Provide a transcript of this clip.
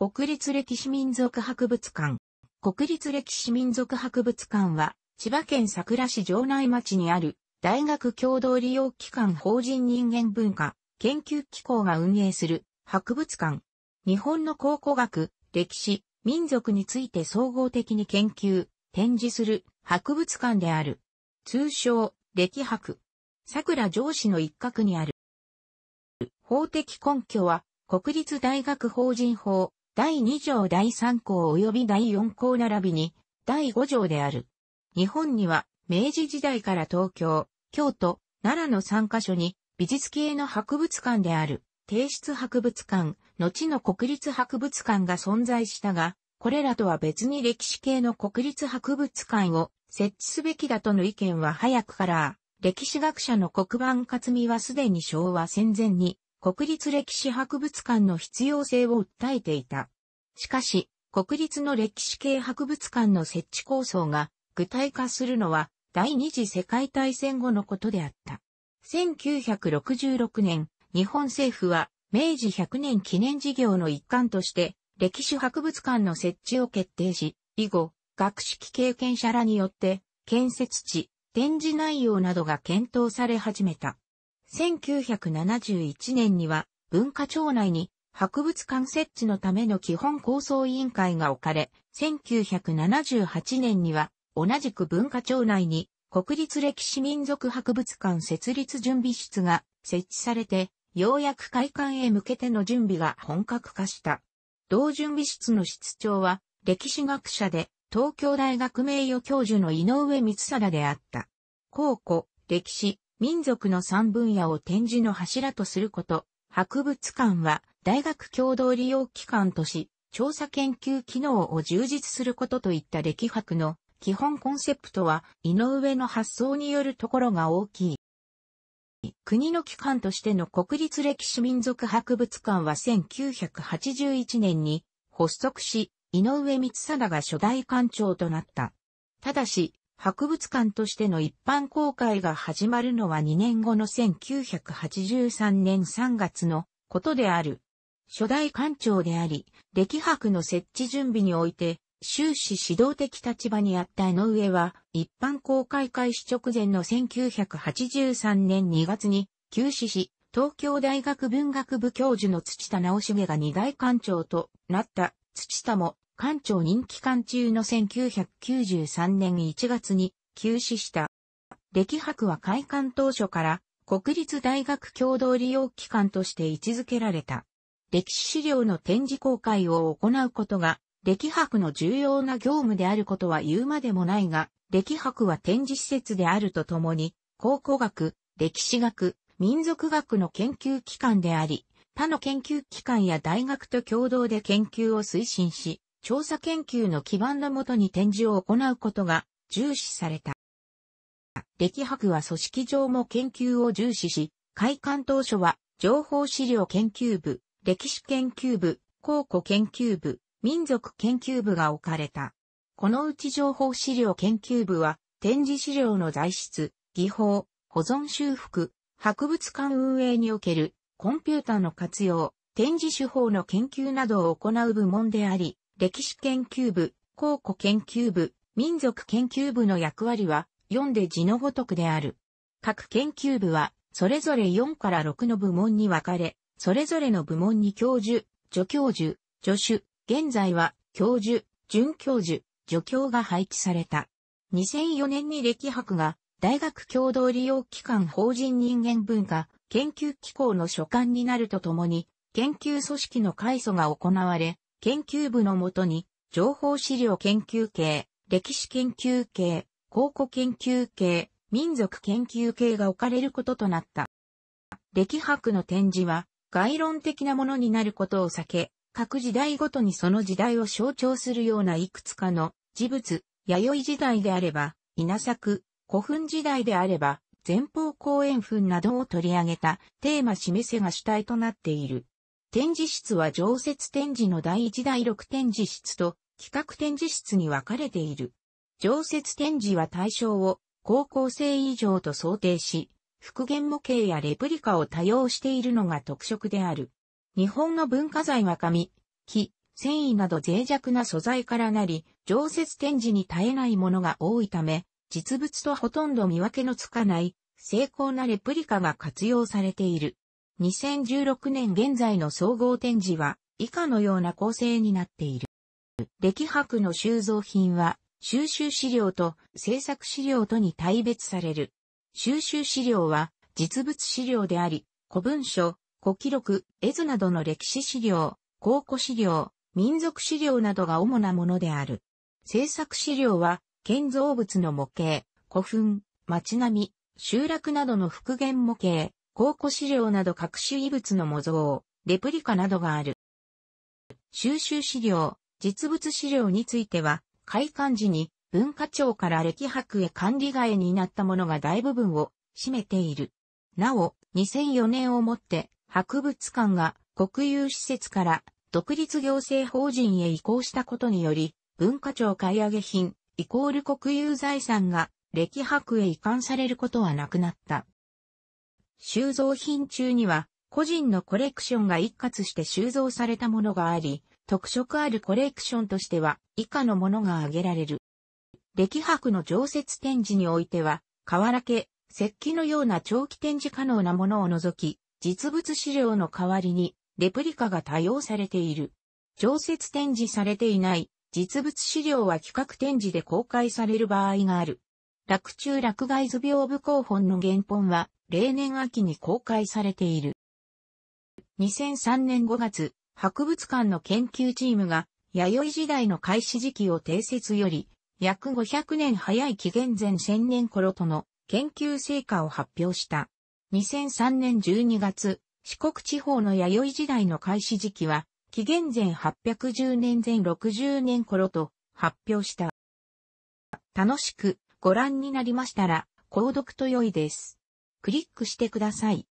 国立歴史民族博物館。国立歴史民族博物館は、千葉県佐倉市城内町にある、大学共同利用機関法人人間文化研究機構が運営する博物館。日本の考古学、歴史、民族について総合的に研究、展示する博物館である。通称、歴博。桜城市の一角にある。法的根拠は、国立大学法人法、第2条第3項及び第4項並びに、第5条である。日本には、明治時代から東京、京都、奈良の3カ所に、美術系の博物館である、帝室博物館、後の国立博物館が存在したが、これらとは別に歴史系の国立博物館を設置すべきだとの意見は早くから、歴史学者の黒板克美はすでに昭和戦前に国立歴史博物館の必要性を訴えていた。しかし、国立の歴史系博物館の設置構想が具体化するのは第二次世界大戦後のことであった。1966年、日本政府は明治100年記念事業の一環として歴史博物館の設置を決定し、以後、学識経験者らによって建設地、展示内容などが検討され始めた。1971年には文化庁内に博物館設置のための基本構想委員会が置かれ、1978年には同じく文化庁内に国立歴史民族博物館設立準備室が設置されて、ようやく開館へ向けての準備が本格化した。同準備室の室長は歴史学者で東京大学名誉教授の井上光貞であった。考古、歴史、民族の三分野を展示の柱とすること、博物館は大学共同利用機関とし、調査研究機能を充実することといった歴博の基本コンセプトは、井上の発想によるところが大きい。国の機関としての国立歴史民族博物館は1981年に発足し、井上光貞が初代館長となった。ただし、博物館としての一般公開が始まるのは2年後の1983年3月のことである。初代官長であり、歴博の設置準備において、終始指導的立場にあった江上は、一般公開開始直前の1983年2月に休止し、東京大学文学部教授の土田直重が二大館長となった土田も館長任期間中の1993年1月に休止した。歴博は開館当初から国立大学共同利用機関として位置づけられた。歴史資料の展示公開を行うことが、歴博の重要な業務であることは言うまでもないが、歴博は展示施設であるとともに、考古学、歴史学、民族学の研究機関であり、他の研究機関や大学と共同で研究を推進し、調査研究の基盤のもとに展示を行うことが重視された。歴博は組織上も研究を重視し、開館当初は情報資料研究部、歴史研究部、考古研究部、民族研究部が置かれた。このうち情報資料研究部は、展示資料の材質、技法、保存修復、博物館運営におけるコンピュータの活用、展示手法の研究などを行う部門であり、歴史研究部、考古研究部、民族研究部の役割は読んで字のごとくである。各研究部はそれぞれ4から6の部門に分かれ、それぞれの部門に教授、助教授、助手、現在は教授、准教授、助教が配置された。2004年に歴博が大学共同利用機関法人人間文化研究機構の所管になるとともに研究組織の改組が行われ、研究部のもとに情報資料研究系、歴史研究系、考古研究系、民族研究系が置かれることとなった。歴博の展示は概論的なものになることを避け、各時代ごとにその時代を象徴するようないくつかの、事物、弥生時代であれば、稲作、古墳時代であれば、前方後円墳などを取り上げたテーマ示せが主体となっている。展示室は常設展示の第1第6展示室と企画展示室に分かれている。常設展示は対象を高校生以上と想定し、復元模型やレプリカを多用しているのが特色である。日本の文化財は紙、木、繊維など脆弱な素材からなり、常設展示に耐えないものが多いため、実物とほとんど見分けのつかない精巧なレプリカが活用されている。2016年現在の総合展示は以下のような構成になっている。歴博の収蔵品は収集資料と制作資料とに大別される。収集資料は実物資料であり、古文書、古記録、絵図などの歴史資料、考古資料、民族資料などが主なものである。制作資料は、建造物の模型、古墳、街並み、集落などの復元模型、考古資料など各種遺物の模造、レプリカなどがある。収集資料、実物資料については、開館時に文化庁から歴博へ管理外になったものが大部分を占めている。なお、2004年をもって博物館が国有施設から独立行政法人へ移行したことにより、文化庁買い上げ品、イコール国有財産が歴博へ移管されることはなくなった。収蔵品中には、個人のコレクションが一括して収蔵されたものがあり、特色あるコレクションとしては以下のものが挙げられる。歴博の常設展示においては、瓦家、石器のような長期展示可能なものを除き、実物資料の代わりに、レプリカが多用されている。常設展示されていない、実物資料は企画展示で公開される場合がある。落中落外図屏風広本の原本は、例年秋に公開されている。2003年5月、博物館の研究チームが、弥生時代の開始時期を定説より、約500年早い紀元前1000年頃との研究成果を発表した。2003年12月、四国地方の弥生時代の開始時期は、紀元前810年前60年頃と発表した。楽しくご覧になりましたら、購読と良いです。クリックしてください。